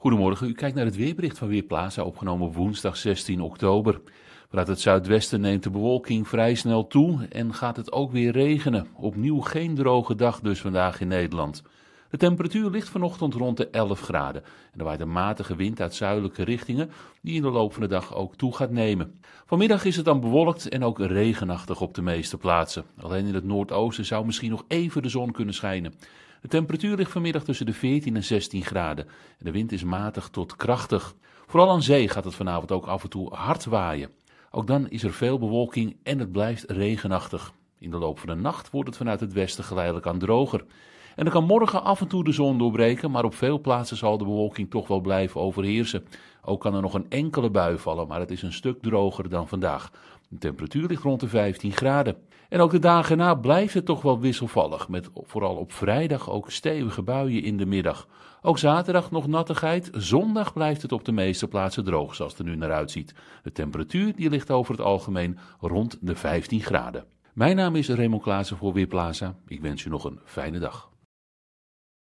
Goedemorgen, u kijkt naar het weerbericht van Weerplaza, opgenomen woensdag 16 oktober. Vanuit het zuidwesten neemt de bewolking vrij snel toe en gaat het ook weer regenen. Opnieuw geen droge dag dus vandaag in Nederland. De temperatuur ligt vanochtend rond de 11 graden en er waait een matige wind uit zuidelijke richtingen die in de loop van de dag ook toe gaat nemen. Vanmiddag is het dan bewolkt en ook regenachtig op de meeste plaatsen. Alleen in het noordoosten zou misschien nog even de zon kunnen schijnen. De temperatuur ligt vanmiddag tussen de 14 en 16 graden en de wind is matig tot krachtig. Vooral aan zee gaat het vanavond ook af en toe hard waaien. Ook dan is er veel bewolking en het blijft regenachtig. In de loop van de nacht wordt het vanuit het westen geleidelijk aan droger. En er kan morgen af en toe de zon doorbreken, maar op veel plaatsen zal de bewolking toch wel blijven overheersen. Ook kan er nog een enkele bui vallen, maar het is een stuk droger dan vandaag. De temperatuur ligt rond de 15 graden. En ook de dagen na blijft het toch wel wisselvallig, met vooral op vrijdag ook stevige buien in de middag. Ook zaterdag nog nattigheid, zondag blijft het op de meeste plaatsen droog, zoals het er nu naar uitziet. De temperatuur die ligt over het algemeen rond de 15 graden. Mijn naam is Raymond Klaassen voor Weerplaza. Ik wens u nog een fijne dag.